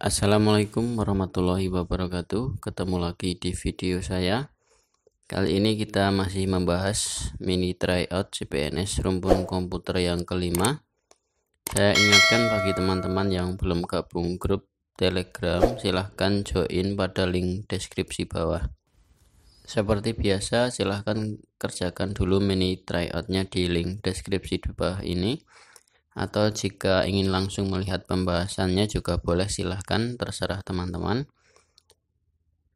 Assalamualaikum warahmatullahi wabarakatuh Ketemu lagi di video saya Kali ini kita masih membahas mini tryout CPNS rumpun komputer yang kelima Saya ingatkan bagi teman-teman yang belum gabung grup telegram Silahkan join pada link deskripsi bawah Seperti biasa silahkan kerjakan dulu mini tryoutnya di link deskripsi di bawah ini atau jika ingin langsung melihat pembahasannya juga boleh silahkan terserah teman-teman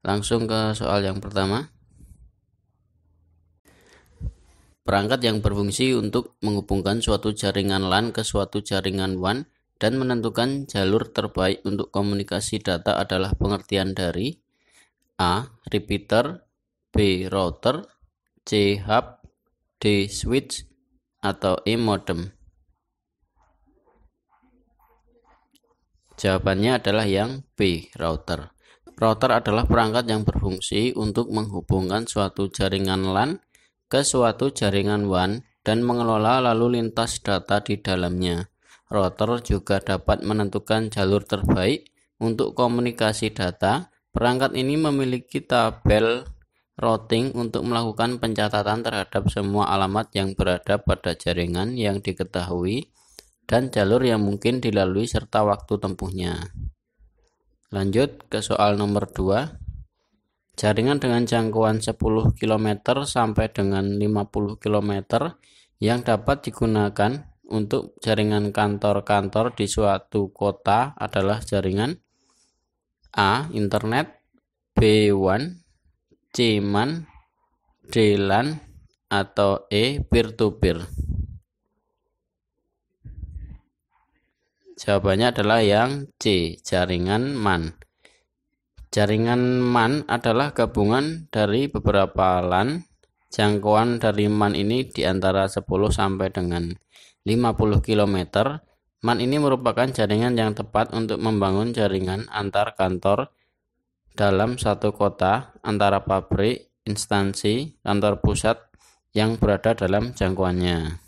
langsung ke soal yang pertama perangkat yang berfungsi untuk menghubungkan suatu jaringan LAN ke suatu jaringan WAN dan menentukan jalur terbaik untuk komunikasi data adalah pengertian dari A. Repeater B. Router C. Hub D. Switch atau E. Modem Jawabannya adalah yang B, router. Router adalah perangkat yang berfungsi untuk menghubungkan suatu jaringan LAN ke suatu jaringan WAN dan mengelola lalu lintas data di dalamnya. Router juga dapat menentukan jalur terbaik untuk komunikasi data. Perangkat ini memiliki tabel routing untuk melakukan pencatatan terhadap semua alamat yang berada pada jaringan yang diketahui dan jalur yang mungkin dilalui serta waktu tempuhnya. Lanjut ke soal nomor 2. Jaringan dengan jangkauan 10 km sampai dengan 50 km yang dapat digunakan untuk jaringan kantor-kantor di suatu kota adalah jaringan A. Internet B1 C. Man D. LAN atau E. Peer-to-peer. peer to peer peer Jawabannya adalah yang C, jaringan MAN. Jaringan MAN adalah gabungan dari beberapa LAN. Jangkauan dari MAN ini di antara 10 sampai dengan 50 km. MAN ini merupakan jaringan yang tepat untuk membangun jaringan antar kantor dalam satu kota antara pabrik, instansi, kantor pusat yang berada dalam jangkauannya.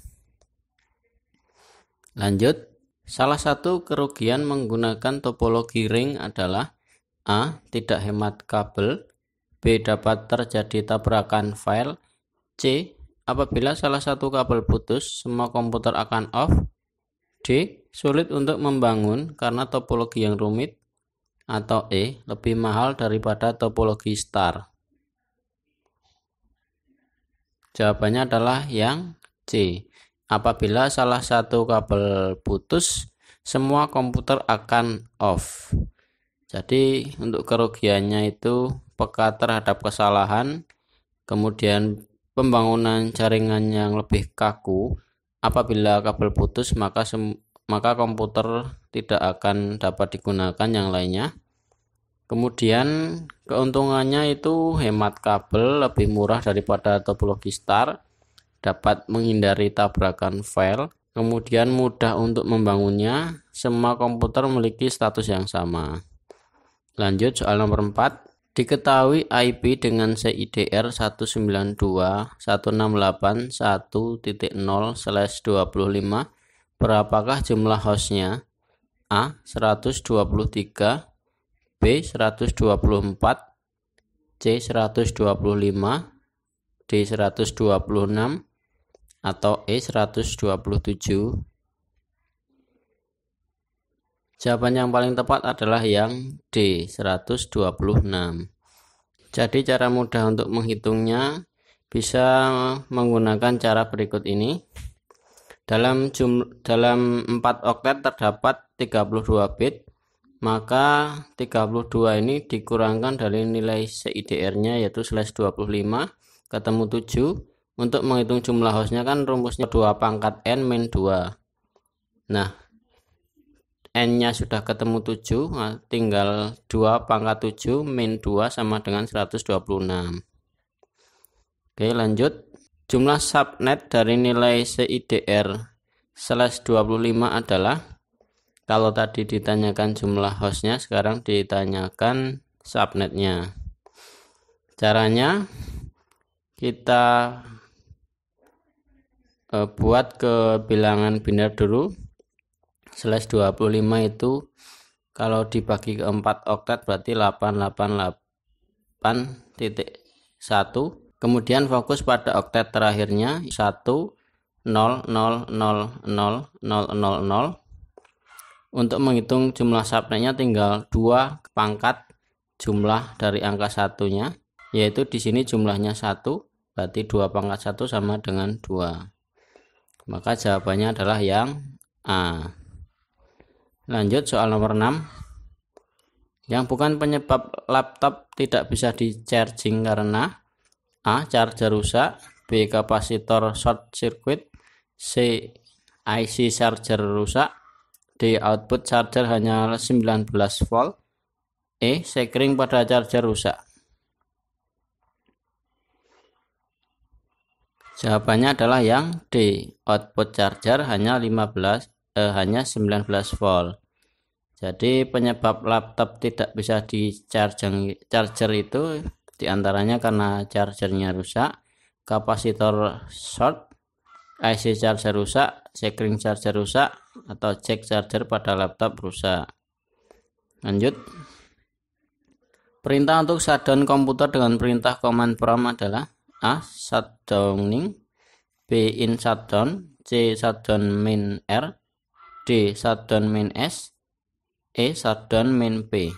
Lanjut, Salah satu kerugian menggunakan topologi ring adalah A. Tidak hemat kabel B. Dapat terjadi tabrakan file C. Apabila salah satu kabel putus, semua komputer akan off D. Sulit untuk membangun karena topologi yang rumit atau E. Lebih mahal daripada topologi star Jawabannya adalah yang C. Apabila salah satu kabel putus, semua komputer akan off. Jadi untuk kerugiannya itu peka terhadap kesalahan, kemudian pembangunan jaringan yang lebih kaku. Apabila kabel putus, maka maka komputer tidak akan dapat digunakan yang lainnya. Kemudian keuntungannya itu hemat kabel lebih murah daripada topologi star dapat menghindari tabrakan file, kemudian mudah untuk membangunnya. Semua komputer memiliki status yang sama. Lanjut soal nomor 4. Diketahui IP dengan CIDR 192.168.1.0/25. Berapakah jumlah hostnya? A 123, B 124, C 125, D 126 atau E 127? Jawaban yang paling tepat adalah yang D 126. Jadi cara mudah untuk menghitungnya bisa menggunakan cara berikut ini. Dalam jumlah dalam 4 oktet terdapat 32 bit, maka 32 ini dikurangkan dari nilai CIDR-nya yaitu slash 25 ketemu 7 untuk menghitung jumlah hostnya kan rumusnya 2 pangkat n min 2 nah n nya sudah ketemu 7 nah, tinggal 2 pangkat 7 min 2 sama dengan 126 oke lanjut jumlah subnet dari nilai CIDR slash 25 adalah kalau tadi ditanyakan jumlah hostnya sekarang ditanyakan subnetnya caranya kita uh, buat ke bilangan binar dulu slash 25 itu kalau dibagi ke 4 oktet berarti 888.1 kemudian fokus pada oktet terakhirnya 1 0 0 0 0 0 0 0 untuk menghitung jumlah subnetnya tinggal 2 pangkat jumlah dari angka satunya yaitu di sini jumlahnya satu berarti dua pangkat satu sama dengan dua maka jawabannya adalah yang A lanjut soal nomor 6 yang bukan penyebab laptop tidak bisa di charging karena A. charger rusak B. kapasitor short circuit C. IC charger rusak D. output charger hanya 19 volt E. sekring pada charger rusak Jawabannya adalah yang D. Output charger hanya 15 eh, hanya 19 volt. Jadi penyebab laptop tidak bisa di charging, charger itu diantaranya karena chargernya rusak, kapasitor short, IC charger rusak, sekring charger rusak, atau jack charger pada laptop rusak. Lanjut. Perintah untuk shutdown komputer dengan perintah command prompt adalah A shutdowning B in shutdown C shutdown min R D shutdown min S E shutdown min P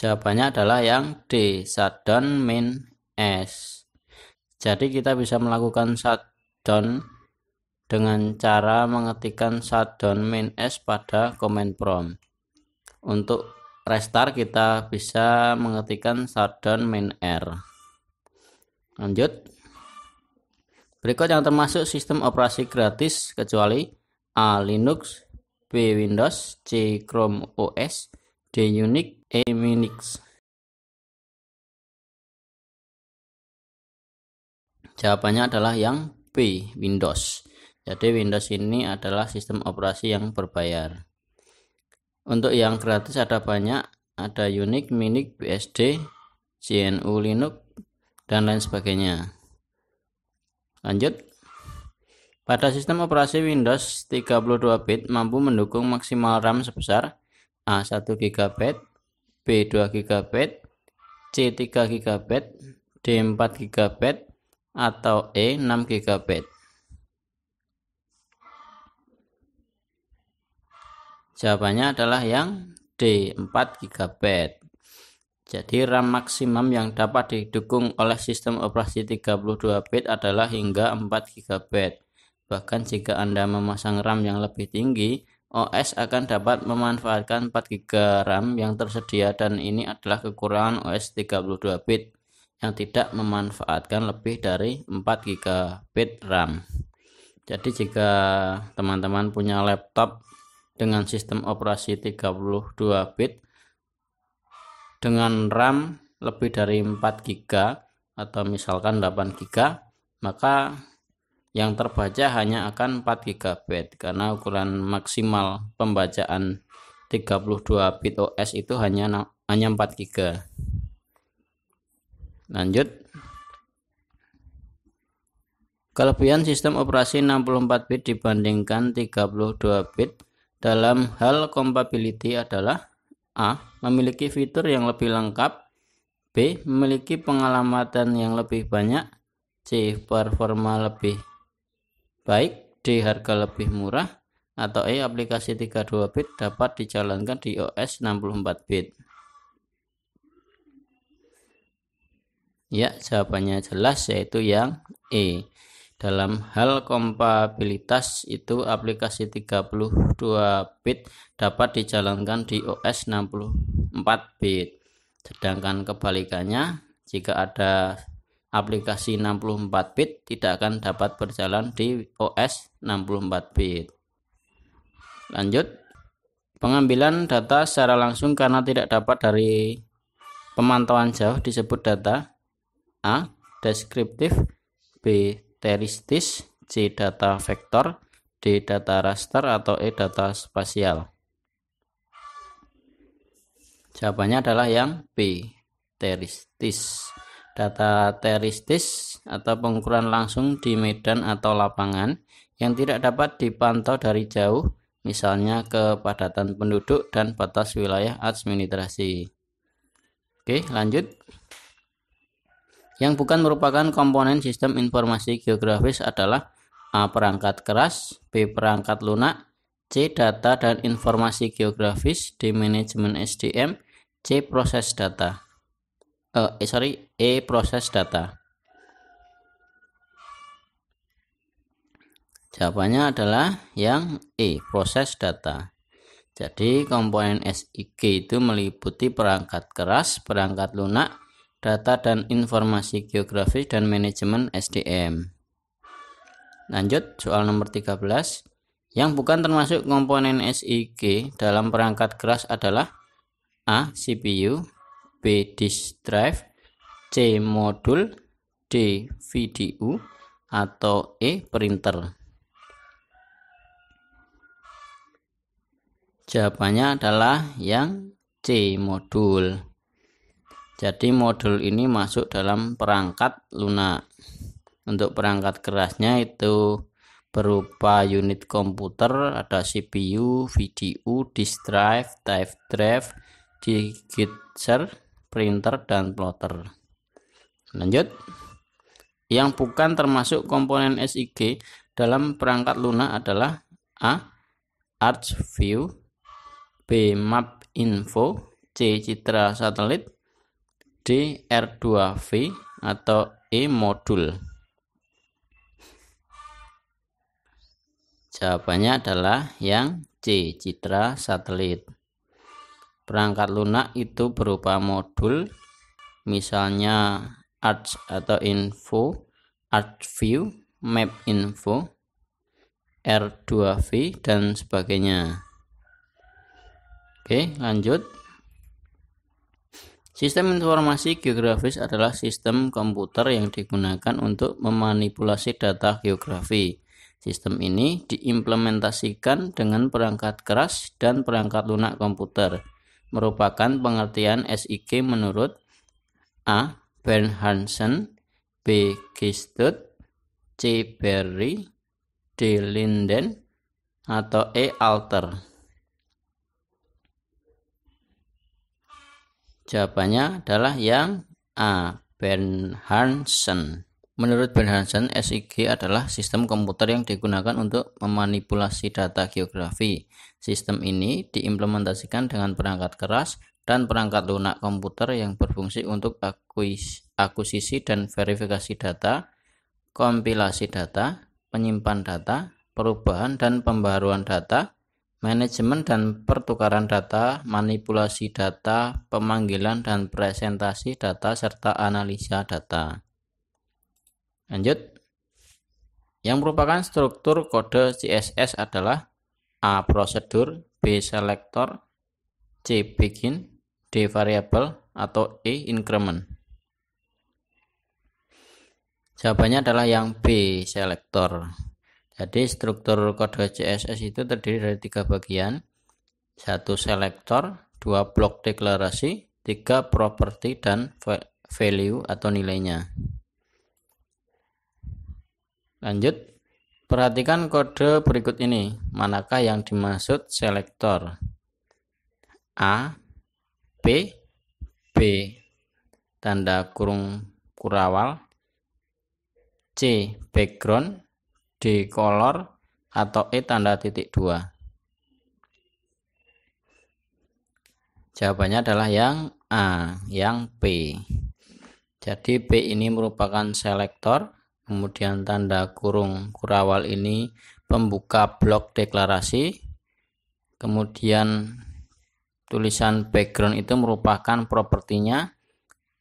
Jawabannya adalah yang D shutdown min S Jadi kita bisa melakukan shutdown dengan cara mengetikkan shutdown min S pada command prompt untuk restart kita bisa mengetikkan shutdown main R lanjut berikut yang termasuk sistem operasi gratis kecuali A. Linux B. Windows C. Chrome OS D. Unix E. Minix jawabannya adalah yang B. Windows jadi Windows ini adalah sistem operasi yang berbayar untuk yang gratis ada banyak, ada Unix, Minix, BSD, GNU Linux, dan lain sebagainya. Lanjut. Pada sistem operasi Windows 32 bit mampu mendukung maksimal RAM sebesar A1 GB, B2 GB, C3 GB, D4 GB, atau E6 GB. Jawabannya adalah yang D 4 GB. Jadi RAM maksimum yang dapat didukung oleh sistem operasi 32 bit adalah hingga 4 GB. Bahkan jika Anda memasang RAM yang lebih tinggi, OS akan dapat memanfaatkan 4 GB RAM yang tersedia dan ini adalah kekurangan OS 32 bit yang tidak memanfaatkan lebih dari 4 GB RAM. Jadi jika teman-teman punya laptop dengan sistem operasi 32 bit dengan RAM lebih dari 4 GB atau misalkan 8 GB maka yang terbaca hanya akan 4 GB karena ukuran maksimal pembacaan 32 bit OS itu hanya hanya 4 GB. Lanjut. Kelebihan sistem operasi 64 bit dibandingkan 32 bit dalam hal compatibility adalah A. Memiliki fitur yang lebih lengkap B. Memiliki pengalaman yang lebih banyak C. Performa lebih baik D. Harga lebih murah atau E. Aplikasi 32 bit dapat dijalankan di OS 64 bit Ya, jawabannya jelas yaitu yang E. Dalam hal kompatibilitas itu aplikasi 32 bit dapat dijalankan di OS 64 bit. Sedangkan kebalikannya, jika ada aplikasi 64 bit tidak akan dapat berjalan di OS 64 bit. Lanjut, pengambilan data secara langsung karena tidak dapat dari pemantauan jauh disebut data A deskriptif B karakteristis, C data vektor, D data raster atau E data spasial. Jawabannya adalah yang B, teristis. Data teristis atau pengukuran langsung di medan atau lapangan yang tidak dapat dipantau dari jauh, misalnya kepadatan penduduk dan batas wilayah administrasi. Oke, lanjut yang bukan merupakan komponen sistem informasi geografis adalah A. Perangkat keras B. Perangkat lunak C. Data dan informasi geografis D. Manajemen SDM C. Proses data e, eh, sorry E. Proses data Jawabannya adalah yang E. Proses data jadi komponen SIG itu meliputi perangkat keras, perangkat lunak, Data dan Informasi Geografis dan Manajemen SDM. Lanjut, soal nomor 13. Yang bukan termasuk komponen SIG dalam perangkat keras adalah A. CPU B. Disk drive C. Modul D. VDU atau E. Printer Jawabannya adalah yang C. Modul jadi modul ini masuk dalam perangkat lunak. Untuk perangkat kerasnya itu berupa unit komputer, ada CPU, VDU, disk drive, type drive, digitizer, printer, dan plotter. Lanjut. Yang bukan termasuk komponen SIG dalam perangkat lunak adalah A. ArchView B. Map Info C. Citra Satelit D R2V atau E modul. Jawabannya adalah yang C, citra satelit. Perangkat lunak itu berupa modul, misalnya arch atau info, arch view, map info, R2V dan sebagainya. Oke, lanjut. Sistem informasi geografis adalah sistem komputer yang digunakan untuk memanipulasi data geografi. Sistem ini diimplementasikan dengan perangkat keras dan perangkat lunak komputer. Merupakan pengertian SIG menurut A. Ben Hansen, B. Gistut, C. Berry, D. Linden, atau E. Alter. Jawabannya adalah yang A. Ben Hansen. Menurut Ben Hansen, SIG adalah sistem komputer yang digunakan untuk memanipulasi data geografi. Sistem ini diimplementasikan dengan perangkat keras dan perangkat lunak komputer yang berfungsi untuk akuis, akuisisi dan verifikasi data, kompilasi data, penyimpan data, perubahan dan pembaruan data, manajemen dan pertukaran data, manipulasi data, pemanggilan dan presentasi data, serta analisa data. Lanjut. Yang merupakan struktur kode CSS adalah A. Prosedur B. Selector, C. Begin D. Variable atau E. Increment Jawabannya adalah yang B. Selector. Jadi struktur kode CSS itu terdiri dari tiga bagian, satu selektor, dua blok deklarasi, tiga properti dan value atau nilainya. Lanjut, perhatikan kode berikut ini. Manakah yang dimaksud selektor? A, P, B, tanda kurung kurawal, C, background, D kolor atau E tanda titik 2 Jawabannya adalah yang A, yang P. Jadi P ini merupakan selektor, kemudian tanda kurung kurawal ini pembuka blok deklarasi, kemudian tulisan background itu merupakan propertinya,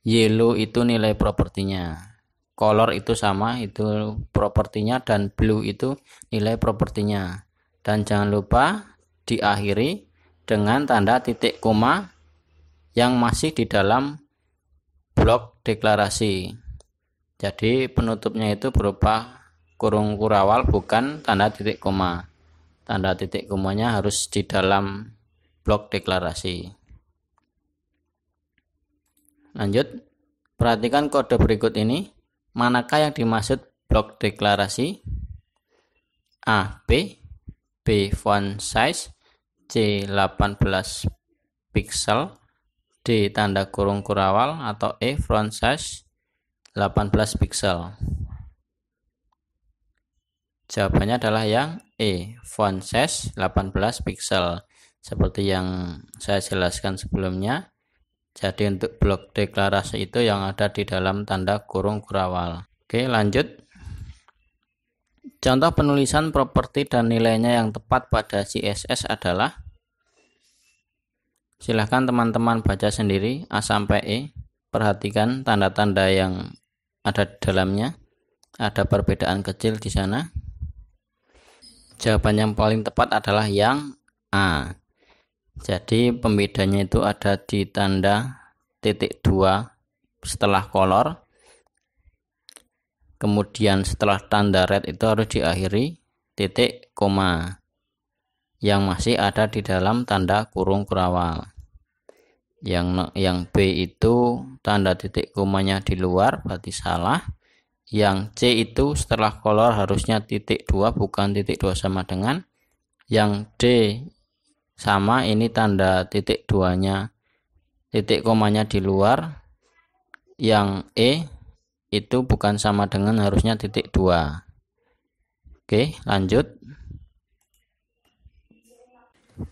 yellow itu nilai propertinya color itu sama itu propertinya dan blue itu nilai propertinya dan jangan lupa diakhiri dengan tanda titik koma yang masih di dalam blok deklarasi jadi penutupnya itu berupa kurung kurawal bukan tanda titik koma tanda titik komanya harus di dalam blok deklarasi lanjut perhatikan kode berikut ini Manakah yang dimaksud blok deklarasi? A. B. B. Font size C. 18 pixel D. Tanda kurung kurawal atau E. Font size 18 pixel Jawabannya adalah yang E. Font size 18 pixel Seperti yang saya jelaskan sebelumnya jadi untuk blok deklarasi itu yang ada di dalam tanda kurung kurawal. Oke, lanjut. Contoh penulisan properti dan nilainya yang tepat pada CSS adalah Silahkan teman-teman baca sendiri A sampai E. Perhatikan tanda-tanda yang ada di dalamnya. Ada perbedaan kecil di sana. Jawaban yang paling tepat adalah yang A. Jadi pembedanya itu ada di tanda titik 2 setelah kolor. Kemudian setelah tanda red itu harus diakhiri titik koma yang masih ada di dalam tanda kurung kurawal. Yang yang B itu tanda titik komanya di luar berarti salah. Yang C itu setelah kolor harusnya titik 2 bukan titik 2 sama dengan yang D sama ini tanda titik duanya titik komanya di luar yang E itu bukan sama dengan harusnya titik dua Oke lanjut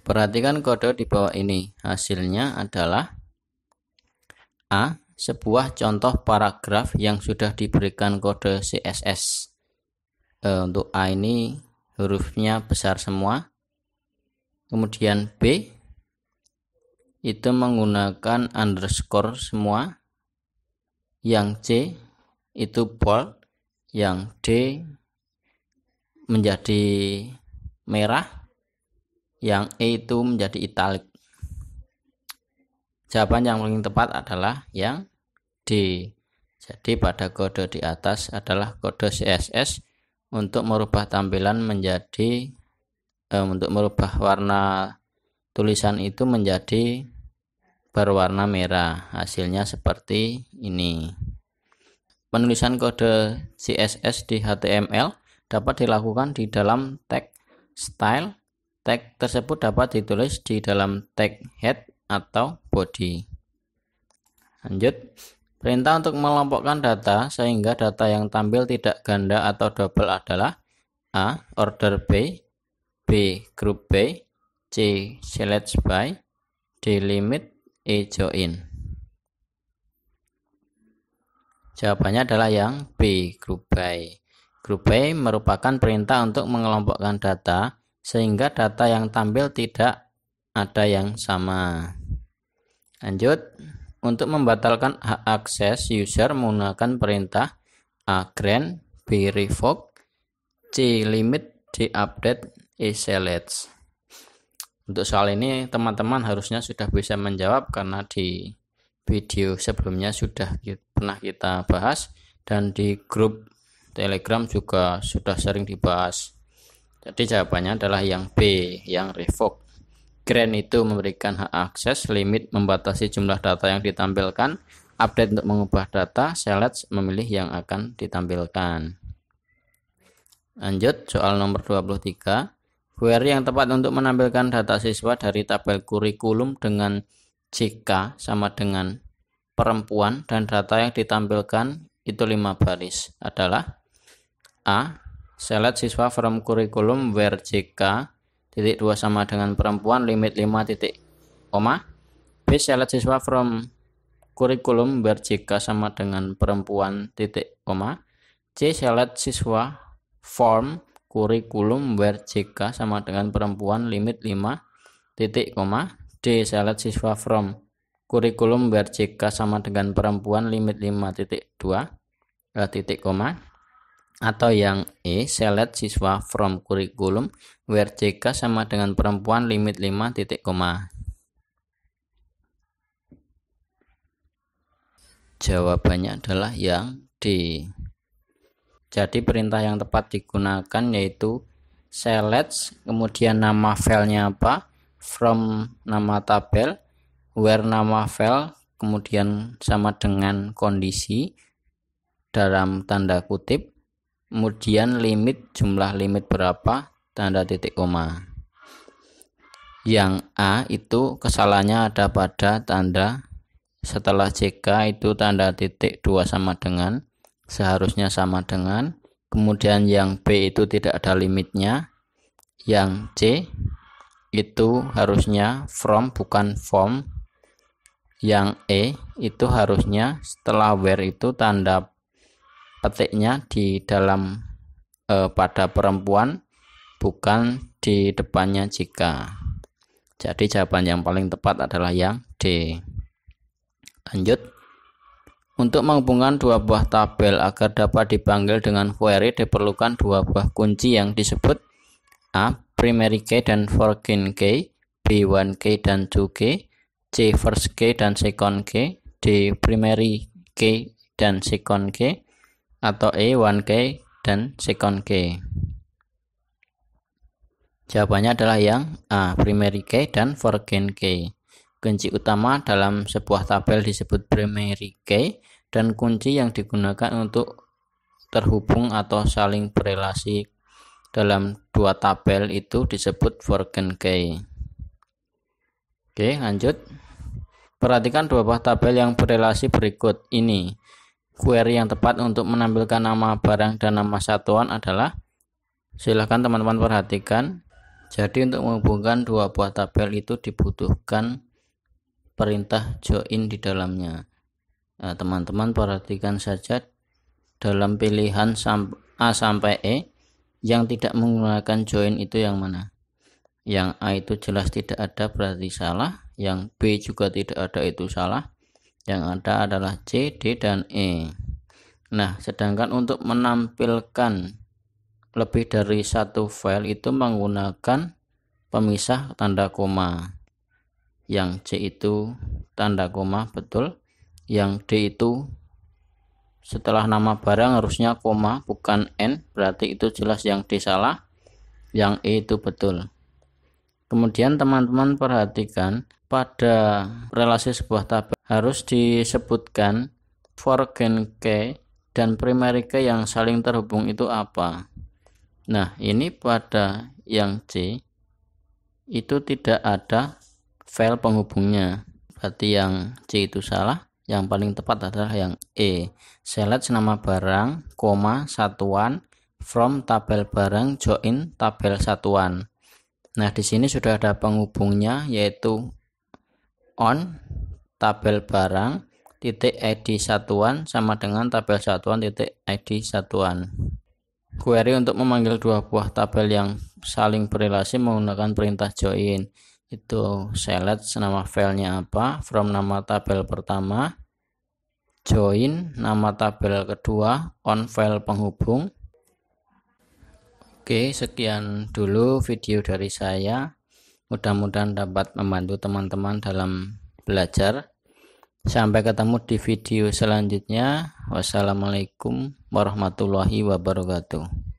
perhatikan kode di bawah ini hasilnya adalah A sebuah contoh paragraf yang sudah diberikan kode CSS e, untuk A ini hurufnya besar semua kemudian B itu menggunakan underscore semua yang C itu bold yang D menjadi merah yang E itu menjadi italic jawaban yang paling tepat adalah yang D jadi pada kode di atas adalah kode CSS untuk merubah tampilan menjadi um, untuk merubah warna tulisan itu menjadi berwarna merah hasilnya seperti ini penulisan kode CSS di HTML dapat dilakukan di dalam tag style tag tersebut dapat ditulis di dalam tag head atau body lanjut perintah untuk melompokkan data sehingga data yang tampil tidak ganda atau double adalah A. Order B B group by C select by D limit E join jawabannya adalah yang B group by group by merupakan perintah untuk mengelompokkan data sehingga data yang tampil tidak ada yang sama lanjut untuk membatalkan hak akses user menggunakan perintah A grant B revoke C limit D update Eselets. Eh, untuk soal ini teman-teman harusnya sudah bisa menjawab karena di video sebelumnya sudah pernah kita bahas dan di grup Telegram juga sudah sering dibahas. Jadi jawabannya adalah yang B, yang revoke. Grant itu memberikan hak akses, limit membatasi jumlah data yang ditampilkan, update untuk mengubah data, select memilih yang akan ditampilkan. Lanjut soal nomor 23. Query yang tepat untuk menampilkan data siswa dari tabel kurikulum dengan JK sama dengan perempuan dan data yang ditampilkan itu lima baris adalah A. Select siswa from kurikulum where JK titik 2 sama dengan perempuan limit 5 titik koma B. Select siswa from kurikulum where JK sama dengan perempuan titik koma C. Select siswa form kurikulum where sama dengan perempuan limit 5 titik koma D select siswa from kurikulum where sama dengan perempuan limit 5 titik 2 eh, titik koma atau yang E select siswa from kurikulum where sama dengan perempuan limit 5 titik koma jawabannya adalah yang D jadi perintah yang tepat digunakan yaitu select kemudian nama filenya apa from nama tabel where nama file kemudian sama dengan kondisi dalam tanda kutip kemudian limit jumlah limit berapa tanda titik koma yang A itu kesalahannya ada pada tanda setelah CK itu tanda titik 2 sama dengan seharusnya sama dengan kemudian yang B itu tidak ada limitnya yang C itu harusnya from bukan form yang E itu harusnya setelah where itu tanda petiknya di dalam e, pada perempuan bukan di depannya jika jadi jawaban yang paling tepat adalah yang D lanjut untuk menghubungkan dua buah tabel agar dapat dipanggil dengan query diperlukan dua buah kunci yang disebut A. Primary key dan Foreign key B1 key dan 2 key C. First key dan second key D. Primary key dan second key atau E. 1 key dan second key Jawabannya adalah yang A. Primary key dan Foreign key Kunci utama dalam sebuah tabel disebut primary key dan kunci yang digunakan untuk terhubung atau saling berelasi dalam dua tabel itu disebut forgotten key. Oke, lanjut. Perhatikan dua buah tabel yang berelasi berikut ini. Query yang tepat untuk menampilkan nama barang dan nama satuan adalah Silakan teman-teman perhatikan. Jadi untuk menghubungkan dua buah tabel itu dibutuhkan perintah join di dalamnya nah, teman-teman nah, perhatikan saja dalam pilihan A sampai E yang tidak menggunakan join itu yang mana yang A itu jelas tidak ada berarti salah yang B juga tidak ada itu salah yang ada adalah C, D, dan E nah sedangkan untuk menampilkan lebih dari satu file itu menggunakan pemisah tanda koma yang C itu tanda koma betul yang D itu setelah nama barang harusnya koma bukan N berarti itu jelas yang D salah yang E itu betul kemudian teman-teman perhatikan pada relasi sebuah tabel harus disebutkan gen K dan primary key yang saling terhubung itu apa nah ini pada yang C itu tidak ada file penghubungnya berarti yang C itu salah yang paling tepat adalah yang E select nama barang koma satuan from tabel barang join tabel satuan nah di sini sudah ada penghubungnya yaitu on tabel barang titik ID satuan sama dengan tabel satuan titik ID satuan query untuk memanggil dua buah tabel yang saling berrelasi menggunakan perintah join itu select nama filenya apa from nama tabel pertama join nama tabel kedua on file penghubung Oke sekian dulu video dari saya mudah-mudahan dapat membantu teman-teman dalam belajar sampai ketemu di video selanjutnya wassalamualaikum warahmatullahi wabarakatuh